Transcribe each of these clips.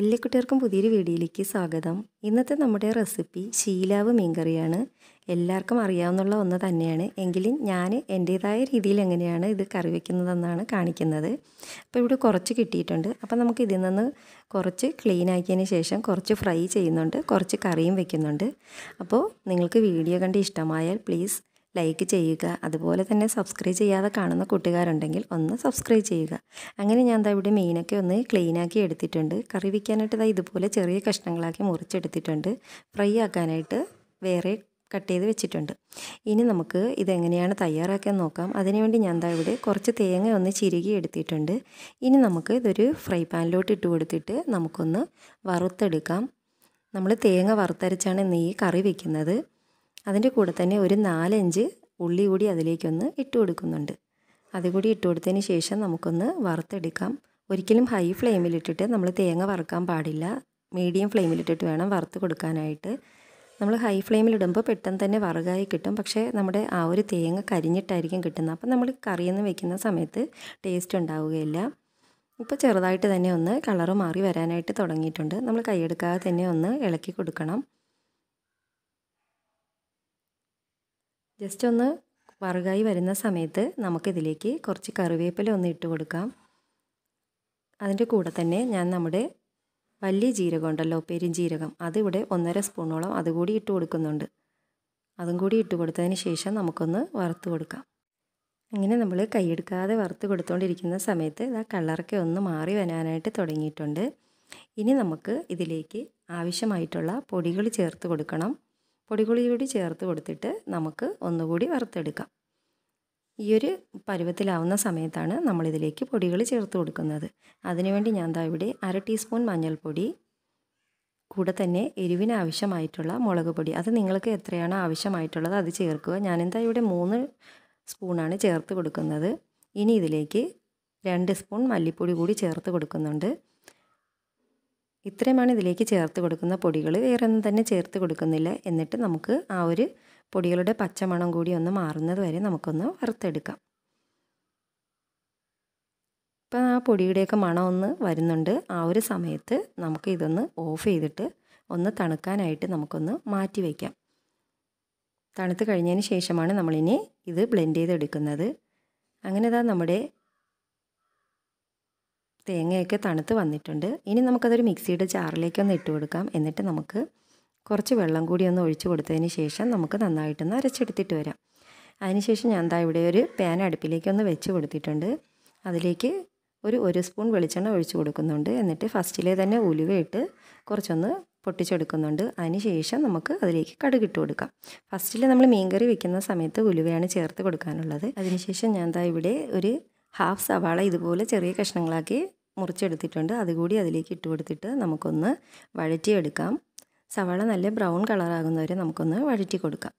കുട്ടികൾക്കും പുതിയൊരു വീഡിയോയിലേക്ക് സ്വാഗതം ഇന്നത്തെ നമ്മുടെ റെസിപ്പി ശീലാവ് മീൻകറിയാണ് എല്ലാവർക്കും അറിയാവുന്നുള്ള ഒന്ന് തന്നെയാണ് എങ്കിലും ഞാൻ എൻ്റേതായ രീതിയിൽ എങ്ങനെയാണ് ഇത് കറി വയ്ക്കുന്നതെന്നാണ് കാണിക്കുന്നത് അപ്പോൾ ഇവിടെ കുറച്ച് കിട്ടിയിട്ടുണ്ട് അപ്പോൾ നമുക്ക് ഇതിൽ നിന്ന് കുറച്ച് ക്ലീൻ ആക്കിയതിന് ശേഷം കുറച്ച് ഫ്രൈ ചെയ്യുന്നുണ്ട് കുറച്ച് കറിയും വയ്ക്കുന്നുണ്ട് അപ്പോൾ നിങ്ങൾക്ക് വീഡിയോ കണ്ട് ഇഷ്ടമായാൽ പ്ലീസ് ലൈക്ക് ചെയ്യുക അതുപോലെ തന്നെ സബ്സ്ക്രൈബ് ചെയ്യാതെ കാണുന്ന കൂട്ടുകാരുണ്ടെങ്കിൽ ഒന്ന് സബ്സ്ക്രൈബ് ചെയ്യുക അങ്ങനെ ഞാൻ ദാ ഇവിടെ മീനൊക്കെ ഒന്ന് ക്ലീനാക്കി എടുത്തിട്ടുണ്ട് കറി വയ്ക്കാനായിട്ട് ഇതുപോലെ ചെറിയ കഷ്ണങ്ങളാക്കി മുറിച്ചെടുത്തിട്ടുണ്ട് ഫ്രൈ ആക്കാനായിട്ട് വേറെ കട്ട് ചെയ്ത് വെച്ചിട്ടുണ്ട് ഇനി നമുക്ക് ഇതെങ്ങനെയാണ് തയ്യാറാക്കാൻ നോക്കാം അതിനുവേണ്ടി ഞാൻ ദാ ഇവിടെ കുറച്ച് തേങ്ങ ഒന്ന് ചിരുകി എടുത്തിട്ടുണ്ട് ഇനി നമുക്ക് ഇതൊരു ഫ്രൈ പാനിലോട്ട് ഇട്ട് കൊടുത്തിട്ട് നമുക്കൊന്ന് വറുത്തെടുക്കാം നമ്മൾ തേങ്ങ വറുത്തരച്ചാണ് ഇന്ന് ഈ കറി വെക്കുന്നത് അതിൻ്റെ കൂടെ തന്നെ ഒരു നാലഞ്ച് ഉള്ളി കൂടി അതിലേക്കൊന്ന് ഇട്ട് കൊടുക്കുന്നുണ്ട് അതുകൂടി ഇട്ട് കൊടുത്തതിന് ശേഷം നമുക്കൊന്ന് വറുത്തെടുക്കാം ഒരിക്കലും ഹൈ ഫ്ലെയിമിലിട്ടിട്ട് നമ്മൾ തേങ്ങ വറുക്കാൻ പാടില്ല മീഡിയം ഫ്ലെയിമിലിട്ടിട്ട് വേണം വറുത്ത് കൊടുക്കാനായിട്ട് നമ്മൾ ഹൈ ഫ്ലെയിമിലിടുമ്പോൾ പെട്ടെന്ന് തന്നെ വറുകായി കിട്ടും പക്ഷേ നമ്മുടെ ആ ഒരു തേങ്ങ കരിഞ്ഞിട്ടായിരിക്കും കിട്ടുന്നത് അപ്പം നമ്മൾ കറിയെന്ന് വെക്കുന്ന സമയത്ത് ടേസ്റ്റ് ഉണ്ടാവുകയില്ല ഇപ്പോൾ ചെറുതായിട്ട് തന്നെ ഒന്ന് കളറ് മാറി വരാനായിട്ട് തുടങ്ങിയിട്ടുണ്ട് നമ്മൾ കൈയെടുക്കാതെ തന്നെ ഒന്ന് ഇളക്കി കൊടുക്കണം ജസ്റ്റ് ഒന്ന് വറുകായി വരുന്ന സമയത്ത് നമുക്കിതിലേക്ക് കുറച്ച് കറിവേപ്പില ഒന്ന് ഇട്ട് കൊടുക്കാം അതിൻ്റെ കൂടെ തന്നെ ഞാൻ നമ്മുടെ വലിയ ജീരകം ഉണ്ടല്ലോ പെരുംജീരകം അതിവിടെ ഒന്നര സ്പൂണോളം അതുകൂടി ഇട്ട് കൊടുക്കുന്നുണ്ട് അതും കൂടി ഇട്ട് കൊടുത്തതിന് ശേഷം നമുക്കൊന്ന് വറുത്ത് കൊടുക്കാം അങ്ങനെ നമ്മൾ കൈയെടുക്കാതെ വറുത്ത് കൊടുത്തുകൊണ്ടിരിക്കുന്ന സമയത്ത് ആ കളറൊക്കെ ഒന്ന് മാറി വരാനായിട്ട് തുടങ്ങിയിട്ടുണ്ട് ഇനി നമുക്ക് ഇതിലേക്ക് ആവശ്യമായിട്ടുള്ള പൊടികൾ ചേർത്ത് കൊടുക്കണം പൊടികുളി കൂടി ചേർത്ത് കൊടുത്തിട്ട് നമുക്ക് ഒന്നുകൂടി വറുത്തെടുക്കാം ഈ ഒരു പരുവത്തിലാവുന്ന സമയത്താണ് നമ്മളിതിലേക്ക് പൊടികൾ ചേർത്ത് കൊടുക്കുന്നത് അതിനുവേണ്ടി ഞാൻ ദാ ഇവിടെ അര ടീസ്പൂൺ മഞ്ഞൾപ്പൊടി കൂടെ തന്നെ എരിവിനാവശ്യമായിട്ടുള്ള ആവശ്യമായിട്ടുള്ള മുളക് പൊടി അത് നിങ്ങൾക്ക് എത്രയാണ് ആവശ്യമായിട്ടുള്ളത് അത് ചേർക്കുക ഞാനെന്താ ഇവിടെ മൂന്ന് സ്പൂണാണ് ചേർത്ത് കൊടുക്കുന്നത് ഇനി ഇതിലേക്ക് രണ്ട് സ്പൂൺ മല്ലിപ്പൊടി കൂടി ചേർത്ത് കൊടുക്കുന്നുണ്ട് ഇത്രയുമാണ് ഇതിലേക്ക് ചേർത്ത് കൊടുക്കുന്ന പൊടികൾ വേറെ ഒന്നും തന്നെ ചേർത്ത് കൊടുക്കുന്നില്ല എന്നിട്ട് നമുക്ക് ആ ഒരു പൊടികളുടെ പച്ചമണം കൂടി ഒന്ന് മാറുന്നത് വരെ നമുക്കൊന്ന് വറുത്തെടുക്കാം ഇപ്പം ആ പൊടിയുടെയൊക്കെ മണം ഒന്ന് വരുന്നുണ്ട് ആ ഒരു സമയത്ത് നമുക്ക് ഇതൊന്ന് ഓഫ് ചെയ്തിട്ട് ഒന്ന് തണുക്കാനായിട്ട് നമുക്കൊന്ന് മാറ്റി വയ്ക്കാം തണുത്ത് കഴിഞ്ഞതിന് ശേഷമാണ് നമ്മളിനി ഇത് ബ്ലെൻഡ് ചെയ്തെടുക്കുന്നത് അങ്ങനെ നമ്മുടെ തേങ്ങയൊക്കെ തണുത്ത് വന്നിട്ടുണ്ട് ഇനി നമുക്കതൊരു മിക്സിയുടെ ജാറിലേക്ക് ഒന്ന് ഇട്ട് കൊടുക്കാം എന്നിട്ട് നമുക്ക് കുറച്ച് വെള്ളം കൂടി ഒന്ന് ഒഴിച്ചു കൊടുത്തതിന് ശേഷം നമുക്ക് നന്നായിട്ടൊന്ന് അരച്ചെടുത്തിട്ട് വരാം അതിനുശേഷം ഞാൻ എന്താ ഇവിടെ ഒരു പാൻ അടുപ്പിലേക്ക് ഒന്ന് വെച്ച് കൊടുത്തിട്ടുണ്ട് അതിലേക്ക് ഒരു ഒരു സ്പൂൺ വെളിച്ചെണ്ണ ഒഴിച്ചു കൊടുക്കുന്നുണ്ട് എന്നിട്ട് ഫസ്റ്റിലേ തന്നെ ഉലുവയിട്ട് കുറച്ചൊന്ന് പൊട്ടിച്ചെടുക്കുന്നുണ്ട് അതിനുശേഷം നമുക്ക് അതിലേക്ക് കടുക് ഇട്ട് കൊടുക്കാം ഫസ്റ്റിൽ നമ്മൾ മീൻകറി വെക്കുന്ന സമയത്ത് ഉലുവയാണ് ചേർത്ത് കൊടുക്കാനുള്ളത് അതിനുശേഷം ഞാൻ എന്താ ഇവിടെ ഒരു ഹാഫ് സവാള ഇതുപോലെ ചെറിയ കഷ്ണങ്ങളാക്കി മുറിച്ചെടുത്തിട്ടുണ്ട് അതുകൂടി അതിലേക്ക് ഇട്ട് കൊടുത്തിട്ട് നമുക്കൊന്ന് വഴറ്റിയെടുക്കാം സവാള നല്ല ബ്രൗൺ കളറാകുന്നവരെ നമുക്കൊന്ന് വഴറ്റി കൊടുക്കാം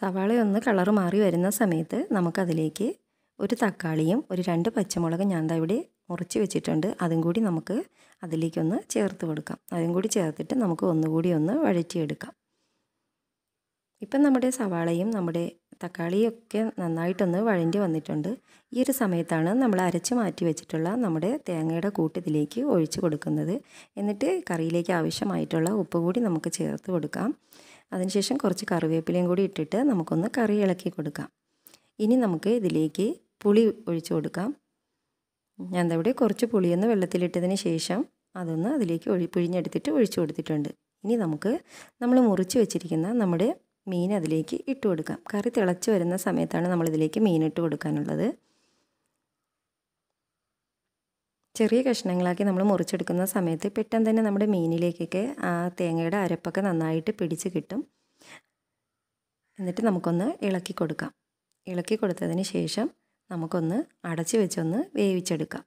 സവാള ഒന്ന് കളറ് മാറി വരുന്ന സമയത്ത് നമുക്കതിലേക്ക് ഒരു തക്കാളിയും ഒരു രണ്ട് പച്ചമുളകും ഞാൻ ഇവിടെ മുറിച്ച് വെച്ചിട്ടുണ്ട് അതും കൂടി നമുക്ക് അതിലേക്കൊന്ന് ചേർത്ത് കൊടുക്കാം അതും കൂടി ചേർത്തിട്ട് നമുക്ക് ഒന്നുകൂടി ഒന്ന് വഴറ്റിയെടുക്കാം ഇപ്പം നമ്മുടെ സവാളയും നമ്മുടെ തക്കാളിയൊക്കെ നന്നായിട്ടൊന്ന് വഴണ്ടി വന്നിട്ടുണ്ട് ഈ ഒരു സമയത്താണ് നമ്മൾ അരച്ച് മാറ്റി വെച്ചിട്ടുള്ള നമ്മുടെ തേങ്ങയുടെ കൂട്ടത്തിലേക്ക് ഒഴിച്ച് കൊടുക്കുന്നത് എന്നിട്ട് കറിയിലേക്ക് ആവശ്യമായിട്ടുള്ള ഉപ്പ് കൂടി നമുക്ക് ചേർത്ത് കൊടുക്കാം അതിനുശേഷം കുറച്ച് കറിവേപ്പിലയും കൂടി ഇട്ടിട്ട് നമുക്കൊന്ന് കറി ഇളക്കി കൊടുക്കാം ഇനി നമുക്ക് ഇതിലേക്ക് പുളി ഒഴിച്ച് കൊടുക്കാം ഞാൻ ഇവിടെ കുറച്ച് പുളിയൊന്ന് വെള്ളത്തിലിട്ടതിന് ശേഷം അതൊന്ന് അതിലേക്ക് ഒഴി പിഴിഞ്ഞെടുത്തിട്ട് ഒഴിച്ചു കൊടുത്തിട്ടുണ്ട് ഇനി നമുക്ക് നമ്മൾ മുറിച്ച് വെച്ചിരിക്കുന്ന നമ്മുടെ മീൻ അതിലേക്ക് ഇട്ട് കൊടുക്കാം കറി തിളച്ച് വരുന്ന സമയത്താണ് നമ്മളിതിലേക്ക് മീൻ ഇട്ട് കൊടുക്കാനുള്ളത് ചെറിയ കഷ്ണങ്ങളാക്കി നമ്മൾ മുറിച്ചെടുക്കുന്ന സമയത്ത് പെട്ടെന്ന് തന്നെ നമ്മുടെ മീനിലേക്കൊക്കെ ആ തേങ്ങയുടെ അരപ്പൊക്കെ നന്നായിട്ട് പിടിച്ച് കിട്ടും എന്നിട്ട് നമുക്കൊന്ന് ഇളക്കി കൊടുക്കാം ഇളക്കി കൊടുത്തതിന് ശേഷം നമുക്കൊന്ന് അടച്ച് വെച്ചൊന്ന് വേവിച്ചെടുക്കാം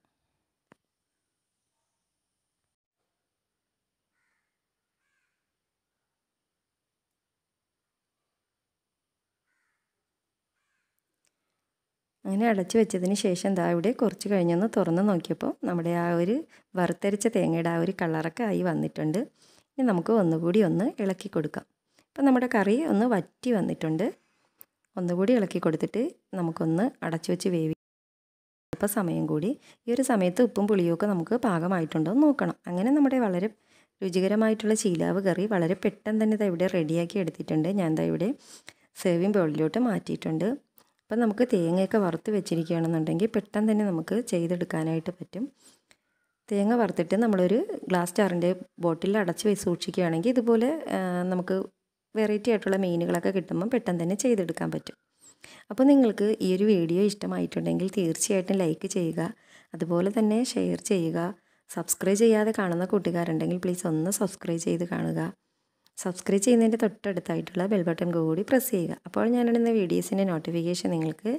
അങ്ങനെ അടച്ചു വെച്ചതിന് ശേഷം ദാ ഇവിടെ കുറച്ച് കഴിഞ്ഞൊന്ന് തുറന്ന് നോക്കിയപ്പോൾ നമ്മുടെ ആ ഒരു വറുത്തരച്ച തേങ്ങയുടെ ആ ഒരു കളറൊക്കെ ആയി വന്നിട്ടുണ്ട് ഇനി നമുക്ക് ഒന്നുകൂടി ഒന്ന് ഇളക്കി കൊടുക്കാം അപ്പം നമ്മുടെ കറി ഒന്ന് വറ്റി വന്നിട്ടുണ്ട് ഒന്നുകൂടി ഇളക്കി കൊടുത്തിട്ട് നമുക്കൊന്ന് അടച്ചു വെച്ച് വേവി അല്പ സമയം കൂടി ഈ ഒരു സമയത്ത് ഉപ്പും പുളിയൊക്കെ നമുക്ക് പാകമായിട്ടുണ്ടോ എന്ന് നോക്കണം അങ്ങനെ നമ്മുടെ വളരെ രുചികരമായിട്ടുള്ള ചീലാവ് കറി വളരെ പെട്ടെന്ന് തന്നെ ഇതാ ഇവിടെ റെഡിയാക്കി എടുത്തിട്ടുണ്ട് ഞാൻ ഇതാ ഇവിടെ സെർവിങ് ബൗളിലോട്ട് മാറ്റിയിട്ടുണ്ട് അപ്പം നമുക്ക് തേങ്ങയൊക്കെ വറുത്ത് വെച്ചിരിക്കുകയാണെന്നുണ്ടെങ്കിൽ പെട്ടെന്ന് തന്നെ നമുക്ക് ചെയ്തെടുക്കാനായിട്ട് പറ്റും തേങ്ങ വറുത്തിട്ട് നമ്മളൊരു ഗ്ലാസ് ജാറിൻ്റെ ബോട്ടിൽ അടച്ച് വെച്ച് സൂക്ഷിക്കുകയാണെങ്കിൽ ഇതുപോലെ നമുക്ക് വെറൈറ്റി ആയിട്ടുള്ള മീനുകളൊക്കെ കിട്ടുമ്പോൾ പെട്ടെന്ന് തന്നെ ചെയ്തെടുക്കാൻ പറ്റും അപ്പോൾ നിങ്ങൾക്ക് ഈ ഒരു വീഡിയോ ഇഷ്ടമായിട്ടുണ്ടെങ്കിൽ തീർച്ചയായിട്ടും ലൈക്ക് ചെയ്യുക അതുപോലെ തന്നെ ഷെയർ ചെയ്യുക സബ്സ്ക്രൈബ് ചെയ്യാതെ കാണുന്ന കൂട്ടുകാരുണ്ടെങ്കിൽ പ്ലീസ് ഒന്ന് സബ്സ്ക്രൈബ് ചെയ്ത് കാണുക സബ്സ്ക്രൈബ് ചെയ്യുന്നതിൻ്റെ തൊട്ടടുത്തായിട്ടുള്ള ബെൽ ബട്ടൺ കൂടി പ്രസ് ചെയ്യുക അപ്പോൾ ഞാനിടുന്ന വീഡിയോസിൻ്റെ നോട്ടിഫിക്കേഷൻ നിങ്ങൾക്ക്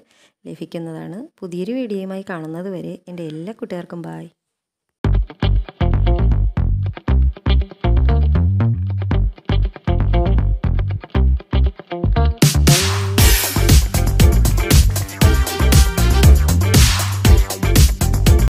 ലഭിക്കുന്നതാണ് പുതിയൊരു വീഡിയോയുമായി കാണുന്നത് വരെ എൻ്റെ എല്ലാ കുട്ടികൾക്കും ബായ്